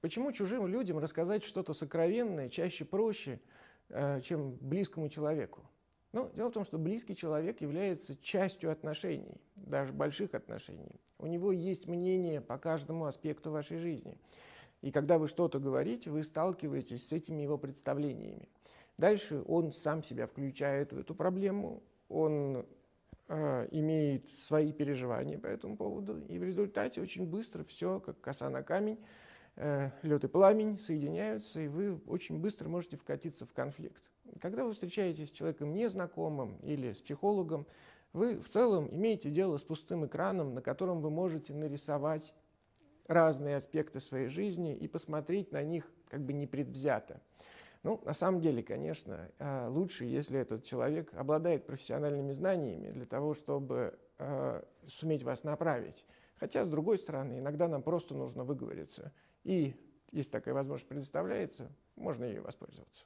Почему чужим людям рассказать что-то сокровенное чаще проще, э, чем близкому человеку? Ну, дело в том, что близкий человек является частью отношений, даже больших отношений. У него есть мнение по каждому аспекту вашей жизни. И когда вы что-то говорите, вы сталкиваетесь с этими его представлениями. Дальше он сам себя включает в эту проблему, он э, имеет свои переживания по этому поводу, и в результате очень быстро все, как коса на камень, Э, лед и пламень соединяются, и вы очень быстро можете вкатиться в конфликт. Когда вы встречаетесь с человеком незнакомым или с психологом, вы в целом имеете дело с пустым экраном, на котором вы можете нарисовать разные аспекты своей жизни и посмотреть на них как бы непредвзято. Ну, на самом деле, конечно, э, лучше, если этот человек обладает профессиональными знаниями для того, чтобы э, суметь вас направить. Хотя, с другой стороны, иногда нам просто нужно выговориться. И если такая возможность предоставляется, можно ею воспользоваться.